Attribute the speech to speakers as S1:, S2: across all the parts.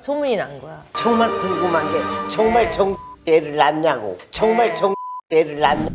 S1: 소문이 난 거야. 정말 궁금한 게 정말 정 애를 낳냐고. 정말 네. 정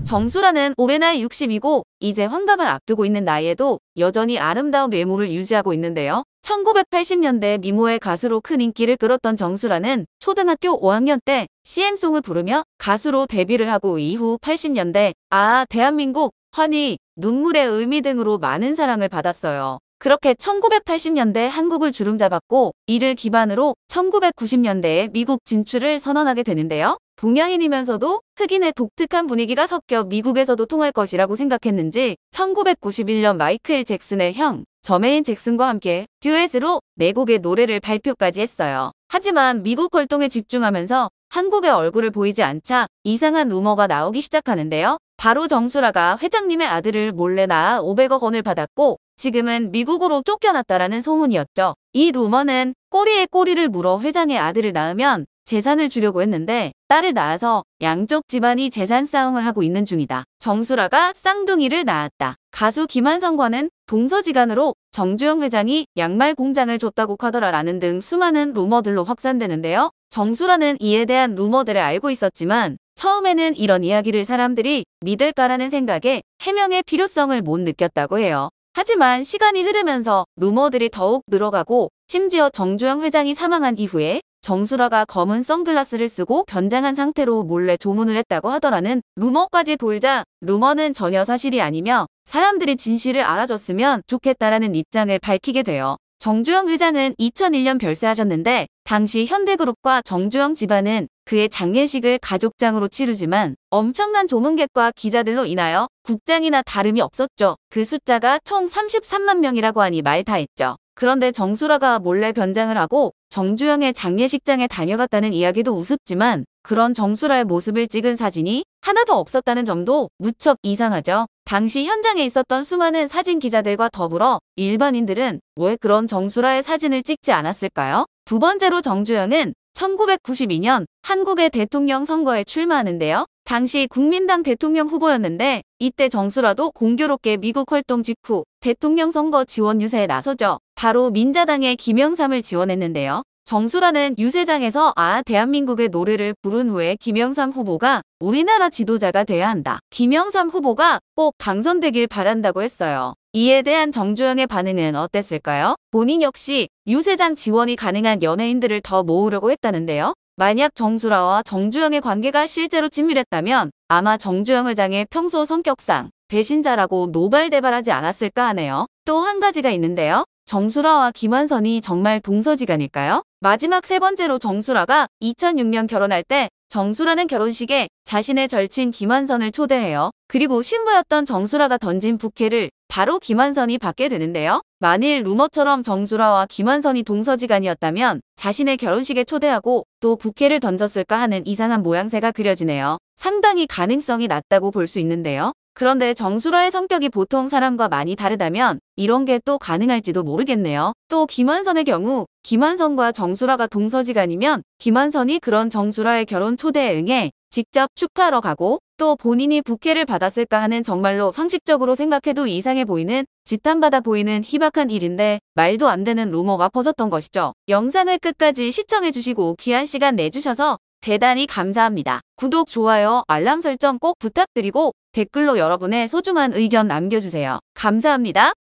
S1: 정수라는 올해 나이 60이고 이제 환갑을 앞두고 있는 나이에도 여전히 아름다운 외모를 유지하고 있는데요. 1980년대 미모의 가수로 큰 인기를 끌었던 정수라는 초등학교 5학년 때 CM송을 부르며 가수로 데뷔를 하고 이후 80년대 아 대한민국 환희 눈물의 의미 등으로 많은 사랑을 받았어요. 그렇게 1980년대 한국을 주름잡았고 이를 기반으로 1990년대에 미국 진출을 선언하게 되는데요. 동양인이면서도 흑인의 독특한 분위기가 섞여 미국에서도 통할 것이라고 생각했는지 1991년 마이클 잭슨의 형 저메인 잭슨과 함께 듀엣으로 내곡의 노래를 발표까지 했어요. 하지만 미국 활동에 집중하면서 한국의 얼굴을 보이지 않자 이상한 루머가 나오기 시작하는데요. 바로 정수라가 회장님의 아들을 몰래 낳아 500억 원을 받았고 지금은 미국으로 쫓겨났다라는 소문이었죠. 이 루머는 꼬리에 꼬리를 물어 회장의 아들을 낳으면 재산을 주려고 했는데 딸을 낳아서 양쪽 집안이 재산 싸움을 하고 있는 중이다. 정수라가 쌍둥이를 낳았다. 가수 김한성과는 동서지간으로 정주영 회장이 양말 공장을 줬다고 하더라라는 등 수많은 루머들로 확산되는데요. 정수라는 이에 대한 루머들을 알고 있었지만 처음에는 이런 이야기를 사람들이 믿을까라는 생각에 해명의 필요성을 못 느꼈다고 해요. 하지만 시간이 흐르면서 루머들이 더욱 늘어가고 심지어 정주영 회장이 사망한 이후에 정수라가 검은 선글라스를 쓰고 변장한 상태로 몰래 조문을 했다고 하더라는 루머까지 돌자 루머는 전혀 사실이 아니며 사람들이 진실을 알아줬으면 좋겠다라는 입장을 밝히게 돼요. 정주영 회장은 2001년 별세하셨는데 당시 현대그룹과 정주영 집안은 그의 장례식을 가족장으로 치르지만 엄청난 조문객과 기자들로 인하여 국장이나 다름이 없었죠. 그 숫자가 총 33만 명이라고 하니 말 다했죠. 그런데 정수라가 몰래 변장을 하고 정주영의 장례식장에 다녀갔다는 이야기도 우습지만 그런 정수라의 모습을 찍은 사진이 하나도 없었다는 점도 무척 이상하죠. 당시 현장에 있었던 수많은 사진 기자들과 더불어 일반인들은 왜 그런 정수라의 사진을 찍지 않았을까요? 두 번째로 정주영은 1992년 한국의 대통령 선거에 출마하는데요. 당시 국민당 대통령 후보였는데 이때 정수라도 공교롭게 미국 활동 직후 대통령 선거 지원 유세에 나서죠. 바로 민자당의 김영삼을 지원했는데요. 정수라는 유세장에서 아 대한민국의 노래를 부른 후에 김영삼 후보가 우리나라 지도자가 돼야 한다. 김영삼 후보가 꼭 당선되길 바란다고 했어요. 이에 대한 정주영의 반응은 어땠을까요? 본인 역시 유세장 지원이 가능한 연예인들을 더 모으려고 했다는데요. 만약 정수라와 정주영의 관계가 실제로 친밀했다면 아마 정주영 회장의 평소 성격상 배신자라고 노발대발하지 않았을까 하네요. 또 한 가지가 있는데요. 정수라와 김완선이 정말 동서지간일까요? 마지막 세 번째로 정수라가 2006년 결혼할 때 정수라는 결혼식에 자신의 절친 김한선을 초대해요. 그리고 신부였던 정수라가 던진 부케를 바로 김한선이 받게 되는데요. 만일 루머처럼 정수라와 김한선이 동서지간이었다면 자신의 결혼식에 초대하고 또 부케를 던졌을까 하는 이상한 모양새가 그려지네요. 상당히 가능성이 낮다고 볼 수 있는데요. 그런데 정수라의 성격이 보통 사람과 많이 다르다면 이런 게 또 가능할지도 모르겠네요. 또 김한선의 경우 김한선과 정수라가 동서지간이면 김한선이 그런 정수라의 결혼 초대에 응해 직접 축하하러 가고 또 본인이 부케를 받았을까 하는 정말로 상식적으로 생각해도 이상해 보이는 지탄받아 보이는 희박한 일인데 말도 안 되는 루머가 퍼졌던 것이죠. 영상을 끝까지 시청해주시고 귀한 시간 내주셔서 대단히 감사합니다. 구독, 좋아요, 알람 설정 꼭 부탁드리고 댓글로 여러분의 소중한 의견 남겨주세요. 감사합니다.